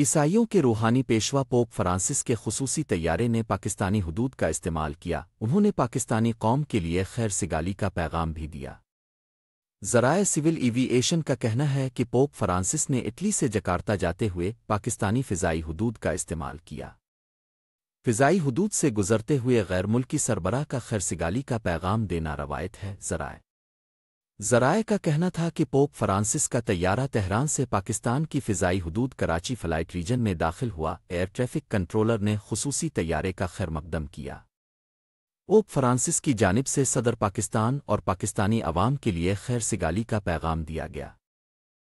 عیسائیوں کے روحانی پیشوا پوپ فرانسس کے خصوصی طیارے نے پاکستانی حدود کا استعمال کیا انہوں نے پاکستانی قوم کے لیے خیر سگالی کا پیغام بھی دیا ذرائع سول ایوی ایشن کا کہنا ہے کہ پوپ فرانسس نے اٹلی سے جکارتا جاتے ہوئے پاکستانی فضائی حدود کا استعمال کیا فضائی حدود سے گزرتے ہوئے غیر ملکی سربراہ کا خیر سگالی کا پیغام دینا روایت ہے ذرائع ذرائع کا کہنا تھا کہ پوپ فرانسس کا طیارہ تہران سے پاکستان کی فضائی حدود کراچی فلائٹ ریجن میں داخل ہوا ایئر ٹریفک کنٹرولر نے خصوصی طیارے کا خیر مقدم کیا پوپ فرانسس کی جانب سے صدر پاکستان اور پاکستانی عوام کے لیے خیر سگالی کا پیغام دیا گیا